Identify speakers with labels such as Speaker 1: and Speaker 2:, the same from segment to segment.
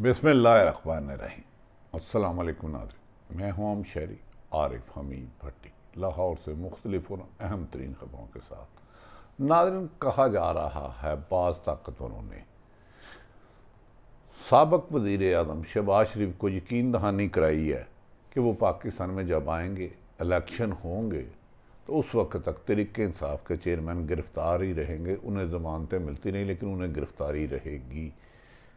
Speaker 1: बिसमान रही अल्लाम नाजर मैं हूँ आम शहरी आरिफ हमीद भट्टी लाहौर से मुख्तलिफ और अहम तरीन खबरों के साथ नाजरन कहा जा रहा है बाज़ ताकतवरों ने सबक वज़ी अजम शहबाज शरीफ को यकीन दहानी कराई है कि वो पाकिस्तान में जब आएंगे इलेक्शन होंगे तो उस वक्त तक तरीके इंसाफ के चेयरमैन गिरफ़्तार ही रहेंगे उन्हें जमानतें मिलती नहीं लेकिन उन्हें गिरफ़्तारी रहेगी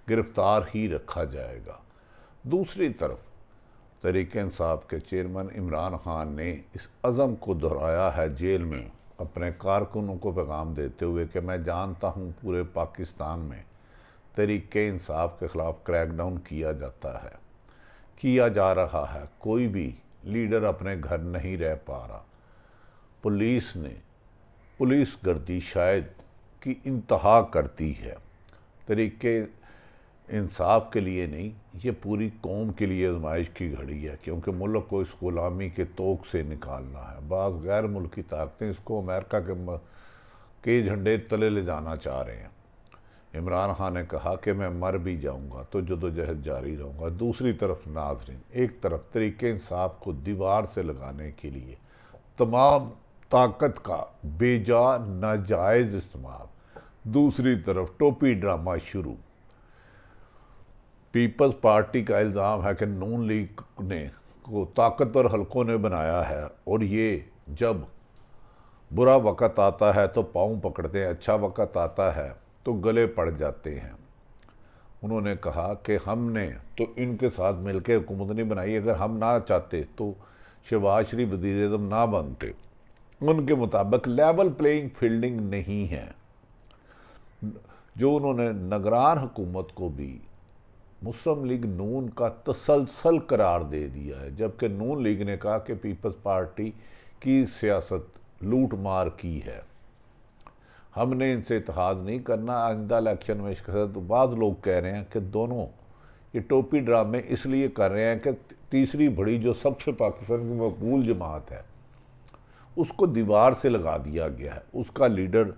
Speaker 1: गिरफ्तार ही रखा जाएगा दूसरी तरफ तरीक इंसाफ के चेयरमैन इमरान खान ने इस अज़म को दोहराया है जेल में अपने कारकुनों को पैगाम देते हुए कि मैं जानता हूँ पूरे पाकिस्तान में तरीक इंसाफ के ख़िलाफ़ क्रैकडाउन किया जाता है किया जा रहा है कोई भी लीडर अपने घर नहीं रह पा रहा पुलिस ने पुलिस गर्दी शायद की इंतहा करती है तरीके इंसाफ के लिए नहीं ये पूरी कौम के लिए आजमाइश की घड़ी है क्योंकि मुल्क को इस गुलामी के तोक से निकालना है बाद गैर मुल्की ताकतें इसको अमेरिका के के झंडे तले ले जाना चाह रहे हैं इमरान खान ने कहा कि मैं मर भी जाऊंगा तो जदोजहद जारी रहूंगा दूसरी तरफ नाजरीन एक तरफ तरीके इंसाफ को दीवार से लगाने के लिए तमाम ताकत का बेजा नाजायज़ इस्तेमाल दूसरी तरफ टोपी ड्रामा शुरू पीपल्स पार्टी का इल्ज़ाम है कि नून लीग ने को ताकतवर हलकों ने बनाया है और ये जब बुरा वक़्त आता है तो पाँव पकड़ते हैं अच्छा वक़्त आता है तो गले पड़ जाते हैं उन्होंने कहा कि हमने तो इनके साथ मिलकर हुकूमत नहीं बनाई अगर हम ना चाहते तो शहबाज शरीफ वज़ी अजम ना बनते उनके मुताबिक लेवल प्लेइंग फील्डिंग नहीं है जो उन्होंने नगरान हुकूमत को भी मुस्लिम लीग नून का तसलसल करार दे दिया है जबकि नून लीग ने कहा कि पीपल्स पार्टी की सियासत लूट मार की है हमने इनसे इतिहाद नहीं करना आइंदा इलेक्शन में शिकस्त बाद लोग कह रहे हैं कि दोनों ये टोपी ड्रामे इसलिए कर रहे हैं कि तीसरी बड़ी जो सबसे पाकिस्तान की मकबूल जमात है उसको दीवार से लगा दिया गया है उसका लीडर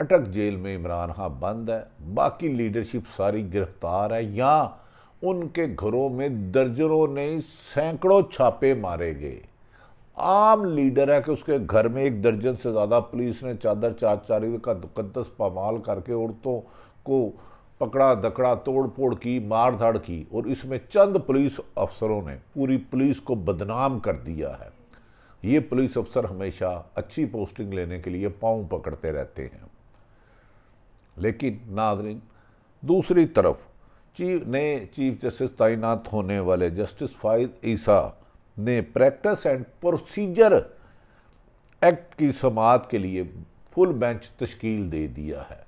Speaker 1: अटक जेल में इमरान खां बंद है बाकी लीडरशिप सारी गिरफ्तार है या उनके घरों में दर्जनों नहीं सैकड़ों छापे मारे गए आम लीडर है कि उसके घर में एक दर्जन से ज़्यादा पुलिस ने चादर चाचारी का मुकदस पामाल करके औरतों को पकड़ा दकड़ा तोड़ फोड़ की मार धाड़ की और इसमें चंद पुलिस अफसरों ने पूरी पुलिस को बदनाम कर दिया है ये पुलिस अफसर हमेशा अच्छी पोस्टिंग लेने के लिए पाँव पकड़ते रहते हैं लेकिन नाजरीन दूसरी तरफ चीफ नए चीफ जस्टिस तैनात होने वाले जस्टिस फाइज ईसा ने प्रैक्टिस एंड प्रोसीजर एक्ट की समात के लिए फुल बेंच तश्कील दे दिया है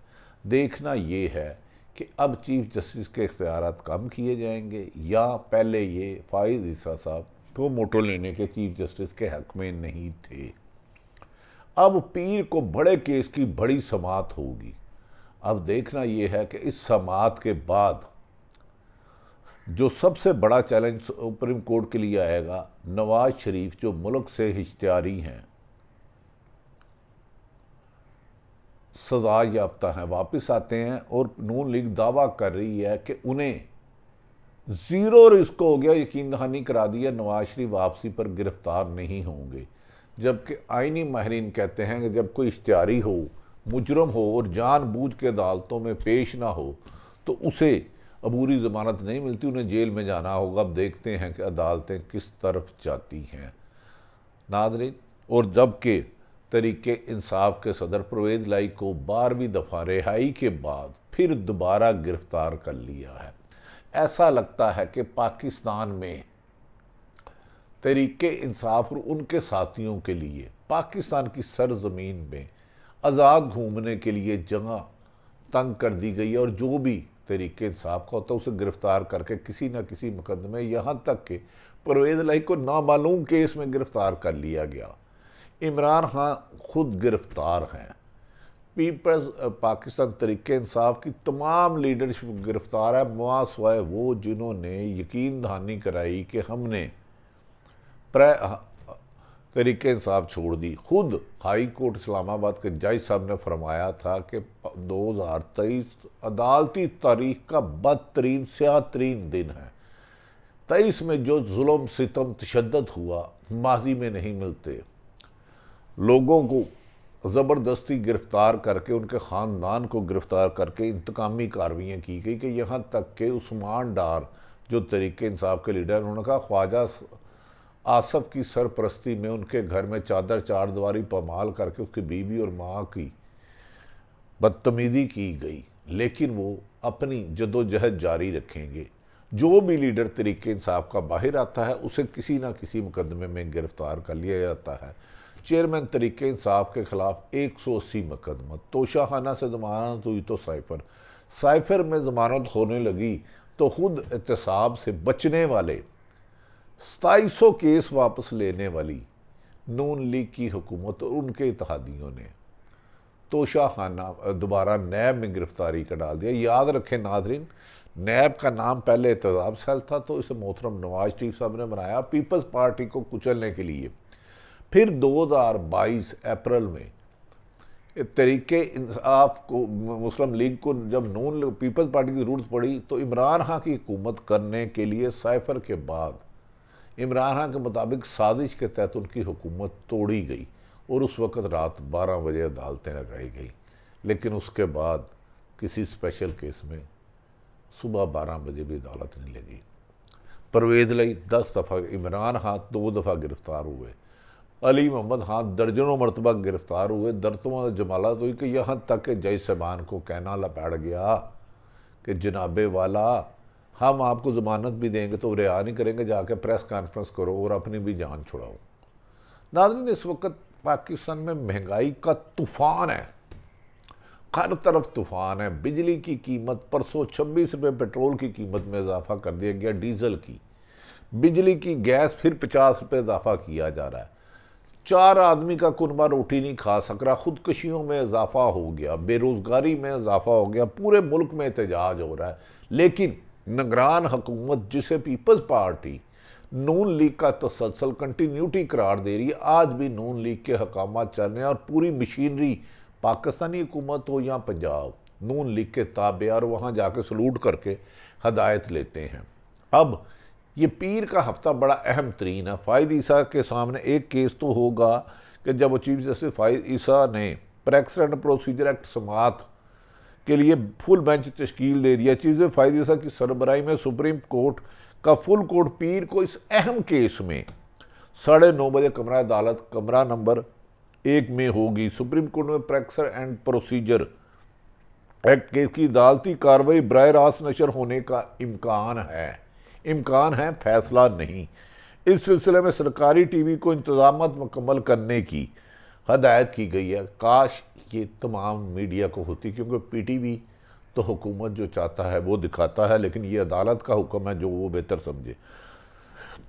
Speaker 1: देखना ये है कि अब चीफ जस्टिस के इख्तियार कम किए जाएंगे या पहले ये फाइज ईसा साहब तो मोटो लेने के चीफ जस्टिस के हक में नहीं थे अब पीर को बड़े केस की बड़ी समात होगी अब देखना यह है कि इस समात के बाद जो सबसे बड़ा चैलेंज सुप्रीम कोर्ट के लिए आएगा नवाज शरीफ जो मुल्क से इश्तारी हैं सजा याफ्ता हैं वापस आते हैं और नून लीग दावा कर रही है कि उन्हें ज़ीरो रिस्क हो गया यकीन दहानी करा दी है नवाज शरीफ वापसी पर गिरफ्तार नहीं होंगे जबकि आइनी माहरीन कहते हैं कि जब कोई इश्तियारी हो मुजरम हो और जानबूझ के अदालतों में पेश ना हो तो उसे अबूरी ज़मानत नहीं मिलती उन्हें जेल में जाना होगा अब देखते हैं कि अदालतें किस तरफ जाती हैं नादरीन और जबकि तरीके इंसाफ के सदर परवेज लाई को बारहवीं दफ़ा रिहाई के बाद फिर दोबारा गिरफ्तार कर लिया है ऐसा लगता है कि पाकिस्तान में तरीके इंसाफ और उनके साथियों के लिए पाकिस्तान की सरजमीन में आज़ाद घूमने के लिए जगह तंग कर दी गई है और जो भी तरीके इंसाफ का होता तो है उसे गिरफ्तार करके किसी न किसी मुकदमे यहाँ तक के परवेज़ लाई को नामालूम केस में गिरफ़्तार कर लिया गया इमरान खान खुद गिरफ़्तार हैं पीपल्स पाकिस्तान तरीके इंसाफ की तमाम लीडरशिप गिरफ़्तार है मुआसवाए वो जिन्होंने यकीन दहानी कराई कि हमने तरीके साहब छोड़ दी खुद हाई कोर्ट इस्लामाबाद के जज साहब ने फरमाया था कि 2023 अदालती तारीख का बदतरीन स्या तरीन दिन है तेईस में जो जुल्म सितम तशद हुआ माजी में नहीं मिलते लोगों को ज़बरदस्ती गिरफ़्तार करके उनके ख़ानदान को गिरफ़्तार करके इंतकामी कार्रवाइयाँ की गई कि यहाँ तक के उस्मान डार जो तरीके इंसाफ के लीडर उन्होंने कहा ख्वाजा आसफ की सरपरस्ती में उनके घर में चादर चारदवारी पमाल करके उसकी बीवी और माँ की बदतमीजी की गई लेकिन वो अपनी जदोजहद जारी रखेंगे जो भी लीडर तरीके इंसाफ का बाहर आता है उसे किसी ना किसी मुकदमे में गिरफ्तार कर लिया जाता है चेयरमैन तरीके इंसाफ के खिलाफ एक सौ अस्सी मुकदमा तोशाखाना से जमानत हुई तो साइफर साइफर में जमानत होने लगी तो खुद एहतसाब से बचने वाले सताईस केस वापस लेने वाली नून लीग की हुकूमत और उनके इतिहादियों ने तोशा खाना दोबारा नैब में गिरफ्तारी का डाल दिया याद रखें नाजरीन नैब का नाम पहले एहतजाब सेल था तो इसे मोहतरम नवाज शरीफ साहब ने बनाया पीपल्स पार्टी को कुचलने के लिए फिर 2022 अप्रैल में तरीके आपको को मुस्लिम लीग को जब नून पीपल्स पार्टी की ज़रूरत पड़ी तो इमरान खां की हुकूमत करने के लिए सैफर के बाद इमरान खान के मुताबिक साजिश के तहत उनकी हुकूमत तोड़ी गई और उस वक़्त रात बारह बजे अदालतें लगाई गई लेकिन उसके बाद किसी स्पेशल केस में सुबह बारह बजे भी अदालत नहीं लगी परवेज लई दस दफ़ा इमरान खान दो दफ़ा गिरफ़्तार हुए अली मोहम्मद खान दर्जनों मरतबा गिरफ़्तार हुए दर्तवा जमालत हुई कि यहाँ तक कि जय साहबान को कहना लपैड़ गया कि जनाबे वाला हम आपको ज़मानत भी देंगे तो रिहा नहीं करेंगे जाके प्रेस कॉन्फ्रेंस करो और अपनी भी जान छुड़ाओ नाजरीन इस वक्त पाकिस्तान में महंगाई का तूफान है हर तरफ तूफान है बिजली की कीमत परसों छब्बीस रुपये पेट्रोल की कीमत में इजाफा कर दिया गया डीजल की बिजली की गैस फिर पचास रुपये इजाफा किया जा रहा है चार आदमी का कुनबा रोटी नहीं खा सक रहा खुदकशियों में इजाफा हो गया बेरोज़गारी में इजाफा हो गया पूरे मुल्क में एहतजाज हो रहा है लेकिन निगरान हुकूमत जिसे पीपल्स पार्टी नून लीग का तसलसल तो कंटिन्यूटी करार दे रही है आज भी नून लीग के हकाम चल रहे हैं और पूरी मशीनरी पाकिस्तानी हुकूमत हो या पंजाब नून लीग के ताबे और वहाँ जाके सलूट करके हदायत लेते हैं अब ये पीर का हफ्ता बड़ा अहम तरीन है फ़ायद ईसा के सामने एक केस तो होगा कि जब चीफ जस्टिस फ़ायद ईसा ने प्रेक्सडेंट प्रोसीजर एक्ट समात के लिए फुल बेंच तश्कील दे दिया चीज़ फायदा की सरबराही में सुप्रीम कोर्ट का फुल कोर्ट पीर को इस अहम केस में साढ़े नौ बजे कमरा अदालत कमरा नंबर एक में होगी सुप्रीम कोर्ट में practice and procedure act case की अदालती कार्रवाई बर रास्त नशर होने का इम्कान है इम्कान है फैसला नहीं इस सिलसिले में सरकारी टीवी को इंतजाम मुकम्मल करने की हदायत की गई है काश ये तमाम मीडिया को होती क्योंकि पी टी वी तो हुकूमत जो चाहता है वो दिखाता है लेकिन ये अदालत का हुक्म है जो वो बेहतर समझे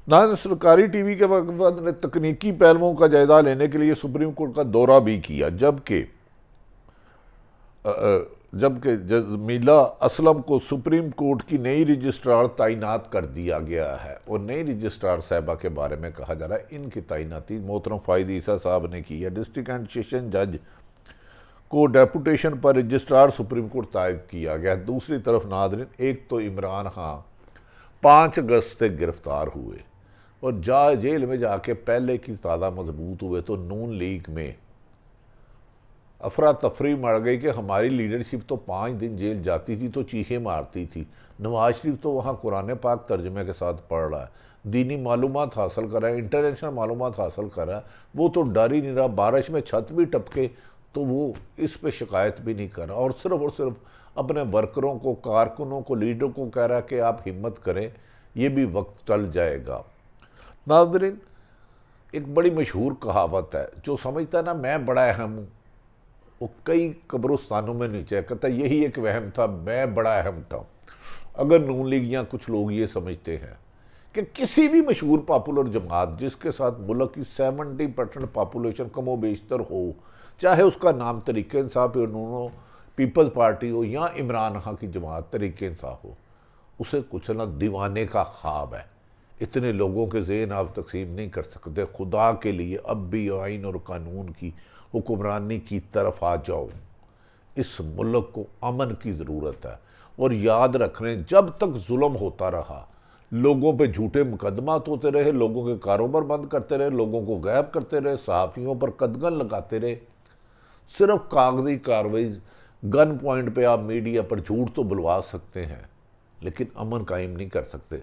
Speaker 1: ना सरकारी टी वी के वक्त ने तकनीकी पहलुओं का जायजा लेने के लिए सुप्रीम कोर्ट का दौरा भी किया जबकि जबकि जमीला असलम को सुप्रीम कोर्ट की नई रजिस्ट्रार तैनात कर दिया गया है और नई रजिस्ट्रार साहबा के बारे में कहा जा रहा है इनकी तैनाती मोहतरम फायदी ईसा साहब ने की है डिस्ट्रिक्ट एंड सेशन जज को डेपुटेशन पर रजिस्ट्रार सुप्रीम कोर्ट तायद किया गया दूसरी तरफ नादरीन एक तो इमरान खान पाँच अगस्त से गिरफ्तार हुए और जा जेल में जाके पहले की तादा मजबूत हुए तो नून लीग में अफरा तफरी मर गई कि हमारी लीडरशिप तो पाँच दिन जेल जाती थी तो चीखें मारती थी नवाज शरीफ तो वहाँ कुरान पाक तर्जमे के साथ पढ़ रहा है दीनी मालूम हासिल कर रहा है इंटरनेशनल मालूम हासिल कर रहा है वो तो डर ही नहीं रहा बारिश में छत भी टपके तो वो इस पे शिकायत भी नहीं कर रहा और सिर्फ और सिर्फ अपने वर्करों को कारकुनों को लीडरों को कह रहा कि आप हिम्मत करें ये भी वक्त टल जाएगा नाजरीन एक बड़ी मशहूर कहावत है जो समझता ना मैं बड़ा अहम हूँ वो कई कब्रस्तानों में नीचे कहता यही एक वहम था मैं बड़ा अहम था अगर नून लीग या कुछ लोग ये समझते हैं कि किसी भी मशहूर पॉपुलर जमात जिसके साथ मुल्क की सेवेंटी परसेंट पॉपुलेशन कमो बेशतर हो चाहे उसका नाम तरीके इंसाफ नूनो पीपल्स पार्टी हो या इमरान खां की जमात तरीके इंसाफ हो उसे ना दीवाने का ख्वाब है इतने लोगों के जेन आप तकसीम नहीं कर सकते खुदा के लिए अब भी आइन और कानून की हुक्मरानी की तरफ आ जाओ इस मुल्क को अमन की ज़रूरत है और याद रख रहे जब तक जुल्म होता रहा लोगों पे झूठे मुकदमा तो होते रहे लोगों के कारोबार बंद करते रहे लोगों को गैब करते रहे सहाफ़ियों पर कदगन लगाते रहे सिर्फ कागजी कार्रवाई गन पॉइंट पे आप मीडिया पर झूठ तो बुलवा सकते हैं लेकिन अमन कायम नहीं कर सकते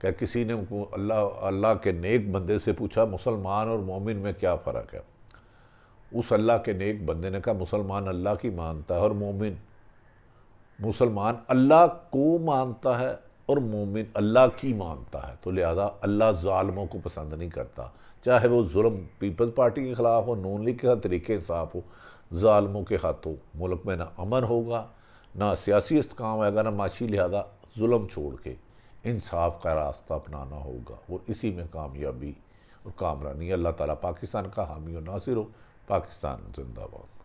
Speaker 1: क्या किसी ने उनको अल्लाह अल्लाह के नेक बंदे से पूछा मुसलमान और मोमिन में क्या फ़र्क है उस अल्लाह के नेक बंदे ने कहा मुसलमान अल्लाह की मानता है और मोमिन मुसलमान अल्लाह को मानता है और मोमिन अल्लाह की मानता है तो लिहाजा अल्लाह ालमों को पसंद नहीं करता चाहे वो जुल्म पीपल्स पार्टी के ख़िलाफ़ हो नून लीग के साथ तरीके इंसाफ हो ालमों के हाथों मुल्क में ना अमन होगा ना सियासी इसकाम आएगा ना माशी लिहाजा जुल्म छोड़ के इंसाफ का रास्ता अपनाना होगा और इसी में कामयाबी और कामरानी अल्लाह ताला पाकिस्तान का हामी और नासिर हो पाकिस्तान जिंदाबाद